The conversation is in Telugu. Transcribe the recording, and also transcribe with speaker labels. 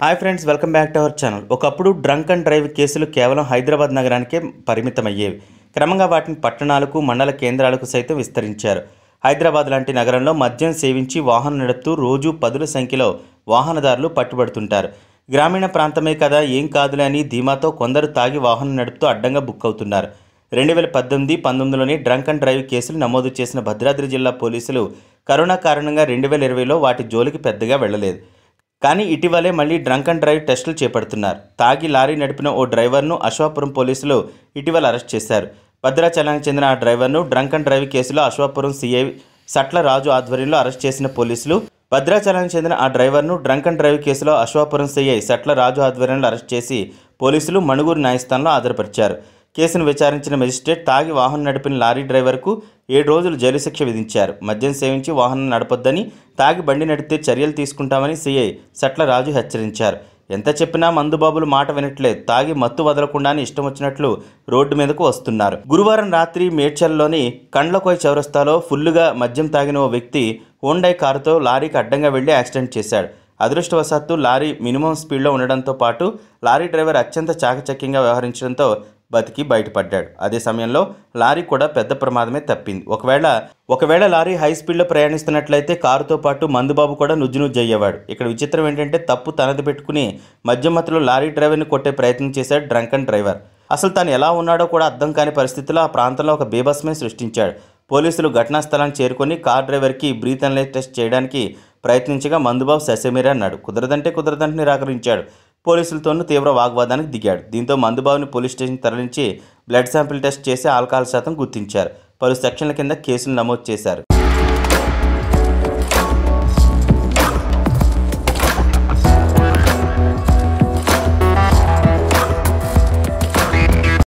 Speaker 1: hi friends welcome back to our channel ఒకప్పుడు డ్రంక్ అండ్ డ్రైవ్ కేసులు కేవలం హైదరాబాద్ నగరానికే పరిమితమయ్యేవి క్రమంగా వాటిని పట్టణాలకు మండల కేంద్రాలకు సైతం విస్తరించారు హైదరాబాద్ లాంటి నగరంలో మద్యం సేవించి వాహనం నడుపుతూ రోజు పదుల సంఖ్యలో వాహనదారులు పట్టుబడుతుంటారు గ్రామీణ ప్రాంతమే కదా ఏం కాదులే అని ధీమాతో కొందరు తాగి వాహనం నడుపుతూ అడ్డంగా బుక్ అవుతున్నారు రెండు వేల పద్దెనిమిది పంతొమ్మిదిలోని డ్రంక్ అండ్ డ్రైవ్ కేసులు నమోదు చేసిన భద్రాద్రి జిల్లా పోలీసులు కరోనా కారణంగా రెండు వేల ఇరవైలో వాటి జోలికి పెద్దగా వెళ్లలేదు కానీ ఇటీవలే మళ్లీ డ్రంక్ అండ్ డ్రైవ్ టెస్టులు చేపడుతున్నారు తాగి లారీ నడిపిన ఓ డ్రైవర్ను అశ్వాపురం పోలీసులు ఇటీవల అరెస్ట్ చేశారు భద్రాచలానికి చెందిన ఆ డ్రైవర్ను డ్రంక్ అండ్ డ్రైవ్ కేసులో అశ్వాపురం సీఐ సట్ల రాజు ఆధ్వర్యంలో అరెస్ట్ చేసిన పోలీసులు భద్రాచలానికి చెందిన ఆ డ్రైవర్ను డ్రంక్ అండ్ డ్రైవ్ కేసులో అశ్వాపురం సీఐ సట్ల రాజు ఆధ్వర్యంలో అరెస్ట్ చేసి పోలీసులు మణుగూరు న్యాయస్థానంలో ఆధారపరిచారు కేసును విచారించిన మెజిస్ట్రేట్ తాగి వాహనం నడిపిన లారీ డ్రైవర్కు ఏడు రోజులు జైలు శిక్ష విధించారు మద్యం సేవించి వాహనం నడపొద్దని తాగి బండి నడిపితే చర్యలు తీసుకుంటామని సీఐ సట్ల రాజు హెచ్చరించారు ఎంత చెప్పినా మందుబాబులు మాట వినట్లేదు తాగి మత్తు వదలకుండానే ఇష్టం వచ్చినట్లు రోడ్డు మీదకు వస్తున్నారు గురువారం రాత్రి మేడ్చల్లోని కండ్లకోయ చౌరస్తాలో ఫుల్లుగా మద్యం తాగిన ఓ వ్యక్తి హోండై కారుతో లారీకి అడ్డంగా వెళ్లి యాక్సిడెంట్ చేశాడు అదృష్టవశాత్తు లారీ మినిమం స్పీడ్లో ఉండడంతో పాటు లారీ డ్రైవర్ అత్యంత చాకచక్యంగా వ్యవహరించడంతో బతికి బయటపడ్డాడు అదే సమయంలో లారీ కూడా పెద్ద ప్రమాదమే తప్పింది ఒకవేళ ఒకవేళ లారీ హై స్పీడ్లో ప్రయాణిస్తున్నట్లయితే కారుతో పాటు మందుబాబు కూడా నుజ్జునుజ్జు అయ్యేవాడు ఇక్కడ విచిత్రం ఏంటంటే తప్పు తనది పెట్టుకుని మధ్య మధ్యలో లారీ డ్రైవర్ని కొట్టే ప్రయత్నం చేశాడు డ్రంక్ అండ్ డ్రైవర్ అసలు తాను ఎలా ఉన్నాడో కూడా అర్థం కాని పరిస్థితిలో ఆ ప్రాంతంలో ఒక బీభత్సమే సృష్టించాడు పోలీసులు ఘటనా స్థలాన్ని చేరుకొని కార్ డ్రైవర్కి బ్రీత్ అనలైజ్ టెస్ట్ చేయడానికి ప్రయత్నించగా మందుబాబు ససేమిరా అన్నాడు కుదరదంటే కుదరదంటే నిరాకరించాడు పోలీసులతోనూ తీవ్ర వాగ్వాదానికి దిగాడు దీంతో మందుబాబుని పోలీస్ స్టేషన్ తరలించి బ్లడ్ శాంపిల్ టెస్ట్ చేసి ఆల్కహాల్ శాతం గుర్తించారు పలు సెక్షన్ల కింద కేసులు నమోదు చేశారు